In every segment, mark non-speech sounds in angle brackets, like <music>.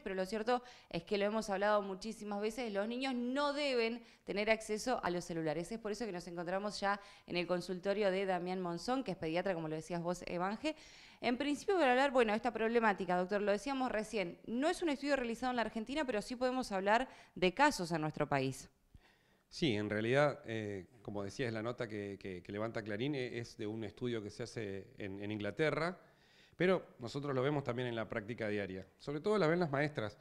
pero lo cierto es que lo hemos hablado muchísimas veces, los niños no deben tener acceso a los celulares. Es por eso que nos encontramos ya en el consultorio de Damián Monzón, que es pediatra, como lo decías vos, Evange. En principio, para hablar, bueno, esta problemática, doctor, lo decíamos recién, no es un estudio realizado en la Argentina, pero sí podemos hablar de casos en nuestro país. Sí, en realidad, eh, como decías, la nota que, levanta Clarín eh, es de un estudio que se hace en Inglaterra, pero nosotros lo vemos también en la práctica diaria. Sobre todo la ven las maestras,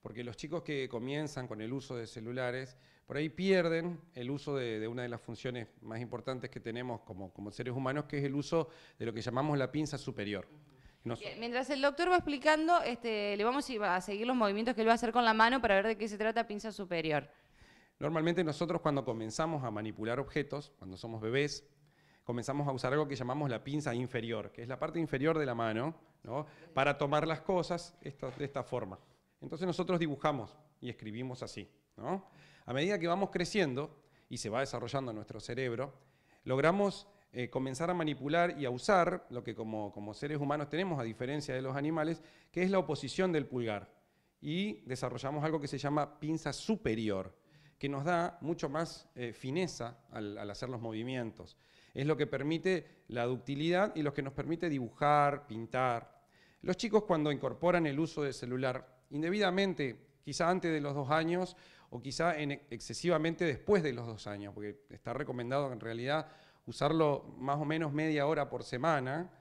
porque los chicos que comienzan con el uso de celulares, por ahí pierden el uso de, una de las funciones más importantes que tenemos como, como, seres humanos, que es el uso de lo que llamamos la pinza superior. Mientras el doctor va explicando, este, le vamos a seguir los movimientos que él va a hacer con la mano para ver de qué se trata pinza superior. Normalmente nosotros cuando comenzamos a manipular objetos, cuando somos bebés, comenzamos a usar algo que llamamos la pinza inferior, que es la parte inferior de la mano, ¿no? para tomar las cosas de esta forma. Entonces nosotros dibujamos y escribimos así. ¿no? A medida que vamos creciendo y se va desarrollando nuestro cerebro, logramos eh, comenzar a manipular y a usar lo que como, como seres humanos tenemos, a diferencia de los animales, que es la oposición del pulgar. Y desarrollamos algo que se llama pinza superior, que nos da mucho más eh, fineza al, al hacer los movimientos. Es lo que permite la ductilidad y lo que nos permite dibujar, pintar. Los chicos cuando incorporan el uso de celular, indebidamente, quizá antes de los dos años o quizá excesivamente después de los dos años, porque está recomendado en realidad usarlo más o menos media hora por semana,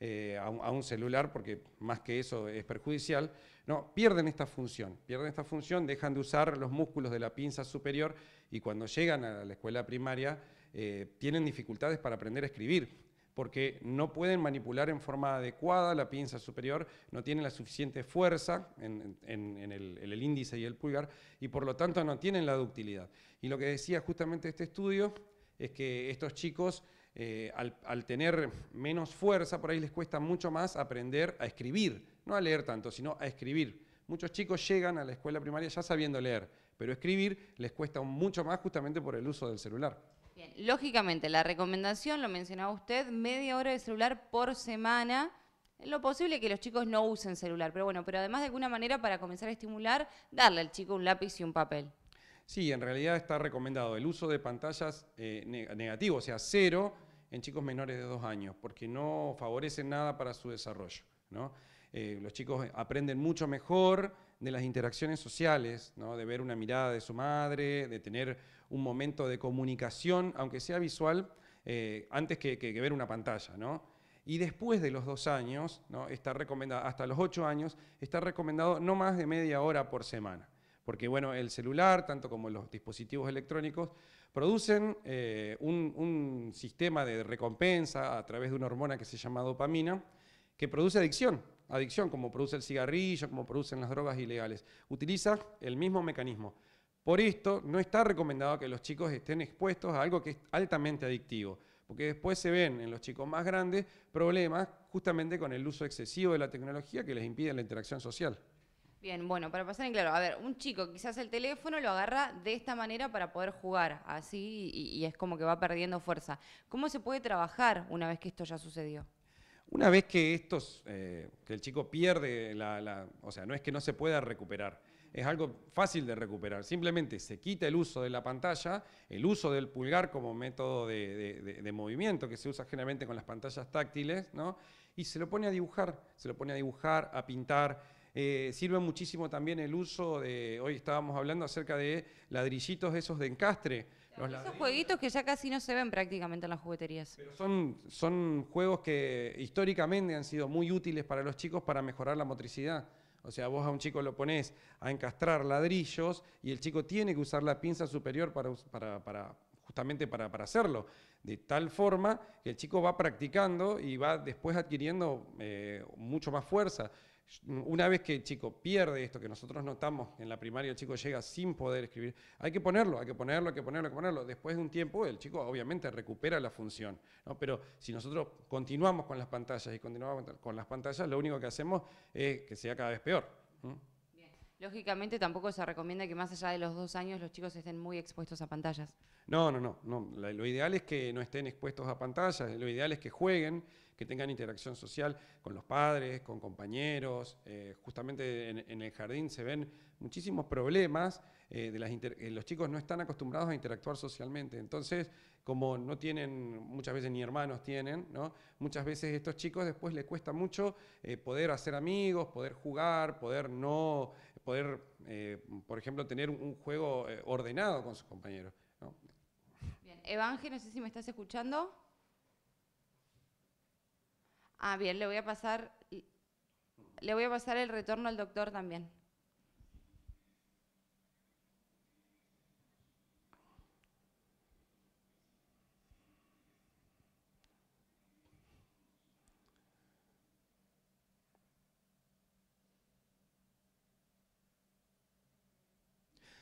eh, a, un, celular, porque más que eso es perjudicial, no, pierden esta función, pierden esta función, dejan de usar los músculos de la pinza superior y cuando llegan a la escuela primaria eh, tienen dificultades para aprender a escribir porque no pueden manipular en forma adecuada la pinza superior, no tienen la suficiente fuerza en, el, índice y el pulgar, y por lo tanto no tienen la ductilidad. Y lo que decía justamente este estudio es que estos chicos, eh, al, al, tener menos fuerza, por ahí les cuesta mucho más aprender a escribir, no a leer tanto, sino a escribir. Muchos chicos llegan a la escuela primaria ya sabiendo leer, pero escribir les cuesta mucho más justamente por el uso del celular. Bien, lógicamente, la recomendación, lo mencionaba usted, media hora de celular por semana. es Lo posible que los chicos no usen celular, pero bueno, pero además de alguna manera para comenzar a estimular, darle al chico un lápiz y un papel. Sí, en realidad está recomendado el uso de pantallas eh, negativas, o sea, cero en chicos menores de dos años, porque no favorece nada para su desarrollo. ¿no? Eh, los chicos aprenden mucho mejor, de las interacciones sociales, de ver una mirada de su madre, de tener un momento de comunicación, aunque sea visual, eh, antes que, ver una pantalla. Y después de los dos años, está hasta los ocho años, está recomendado no más de media hora por semana. Porque bueno, el celular, tanto como los dispositivos electrónicos, producen eh, un sistema de recompensa a través de una hormona que se llama dopamina, que produce adicción adicción, como produce el cigarrillo, como producen las drogas ilegales. Utiliza el mismo mecanismo. Por esto, no está recomendado que los chicos estén expuestos a algo que es altamente adictivo, porque después se ven en los chicos más grandes problemas justamente con el uso excesivo de la tecnología que les impide la interacción social. Bien, bueno, para pasar en claro, a ver, un chico quizás el teléfono lo agarra de esta manera para poder jugar, así, y, y es como que va perdiendo fuerza. ¿Cómo se puede trabajar una vez que esto ya sucedió? Una vez que estos, eh, que el chico pierde la, o sea, no es que no se pueda recuperar, es algo fácil de recuperar. Simplemente se quita el uso de la pantalla, el uso del pulgar como método de, movimiento que se usa generalmente con las pantallas táctiles, ¿no? Y se lo pone a dibujar, se lo pone a dibujar, a pintar. Eh, sirve muchísimo también el uso de, hoy estábamos hablando acerca de ladrillitos esos de encastre esos jueguitos que ya casi no se ven prácticamente en las jugueterías. son, son juegos que históricamente han sido muy útiles para los chicos para mejorar la motricidad. O sea, vos a un chico lo pones a encastrar ladrillos y el chico tiene que usar la pinza superior para, para, justamente para, hacerlo. De tal forma que el chico va practicando y va después adquiriendo eh, mucho más fuerza. Una vez que el chico pierde esto que nosotros notamos en la primaria, el chico llega sin poder escribir, hay que ponerlo, hay que ponerlo, hay que ponerlo, hay que ponerlo. Después de un tiempo, el chico obviamente recupera la función. Pero si nosotros continuamos con las pantallas y continuamos con las pantallas, lo único que hacemos es que sea cada vez peor. Lógicamente tampoco se recomienda que más allá de los dos años los chicos estén muy expuestos a pantallas. No, no, no. no. Lo ideal es que no estén expuestos a pantallas, lo ideal es que jueguen, que tengan interacción social con los padres, con compañeros. Eh, justamente en, el jardín se ven muchísimos problemas, eh, de las eh, los chicos no están acostumbrados a interactuar socialmente. Entonces, como no tienen, muchas veces ni hermanos tienen, ¿no? muchas veces estos chicos después les cuesta mucho poder hacer amigos, poder jugar, poder no, poder, por ejemplo, tener un, juego ordenado con sus compañeros. Bien, no sé si me estás escuchando. Ah, bien, le voy a pasar, le voy a pasar el retorno al doctor también.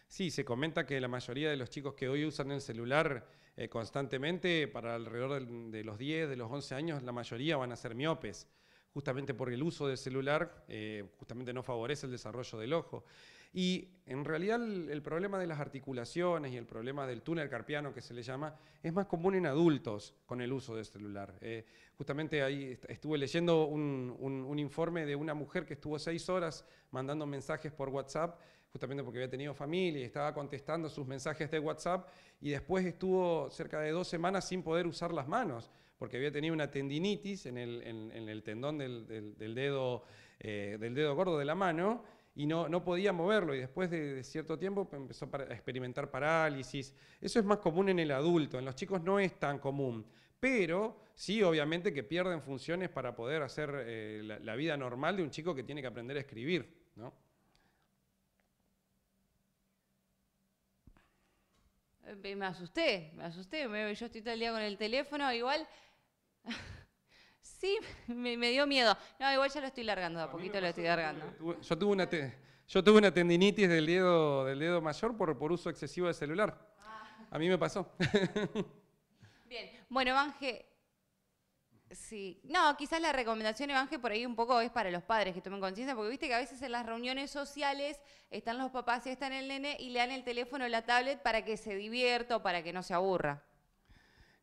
Sí, se comenta que la mayoría de los chicos que hoy usan el celular eh, constantemente, para alrededor de los 10, de los 11 años, la mayoría van a ser miopes justamente por el uso del celular eh, justamente no favorece el desarrollo del ojo. Y en realidad el, problema de las articulaciones y el problema del túnel carpiano que se le llama es más común en adultos con el uso del celular. Eh, justamente ahí estuve leyendo un informe de una mujer que estuvo seis horas mandando mensajes por WhatsApp justamente porque había tenido familia y estaba contestando sus mensajes de WhatsApp y después estuvo cerca de dos semanas sin poder usar las manos porque había tenido una tendinitis en el, tendón eh, del, dedo, gordo de la mano y no, podía moverlo y después de, cierto tiempo empezó a experimentar parálisis. Eso es más común en el adulto, en los chicos no es tan común, pero sí, obviamente que pierden funciones para poder hacer eh, la, vida normal de un chico que tiene que aprender a escribir, ¿no? me asusté, me asusté, yo estoy todo el día con el teléfono, igual... <laughs> sí, me, dio miedo. No, igual ya lo estoy largando, de a, poquito lo estoy largando. yo tuve una, yo tuve una tendinitis del dedo, del dedo mayor por, por uso excesivo de celular. Ah. A mí me pasó. <laughs> Bien, bueno, Ángel Sí, no, quizás la recomendación, Evangel, por ahí un poco es para los padres que tomen conciencia, porque viste que a veces en las reuniones sociales están los papás y están el nene y le dan el teléfono o la tablet para que se divierta o para que no se aburra.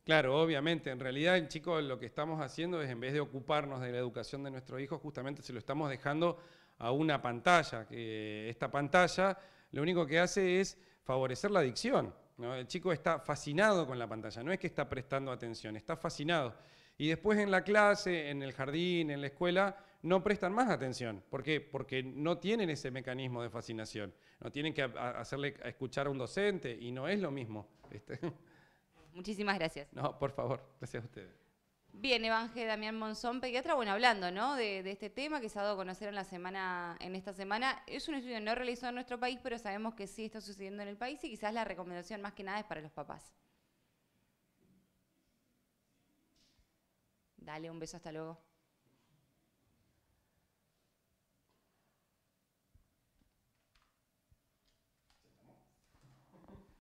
Claro, obviamente. En realidad, el chico lo que estamos haciendo es, en vez de ocuparnos de la educación de nuestros hijos, justamente se lo estamos dejando a una pantalla. esta pantalla lo único que hace es favorecer la adicción. El chico está fascinado con la pantalla, no es que está prestando atención, está fascinado. Y después en la clase, en el jardín, en la escuela, no prestan más atención. ¿Por qué? Porque no tienen ese mecanismo de fascinación. No tienen que hacerle escuchar a un docente y no es lo mismo. <laughs> Muchísimas gracias. No, por favor, gracias a ustedes. Bien, Evangel Damián Monzón, pediatra, bueno, hablando de, este tema que se ha dado a conocer en, la semana, en esta semana, es un estudio no realizado en nuestro país, pero sabemos que sí está sucediendo en el país y quizás la recomendación más que nada es para los papás. Dale, un beso, hasta luego.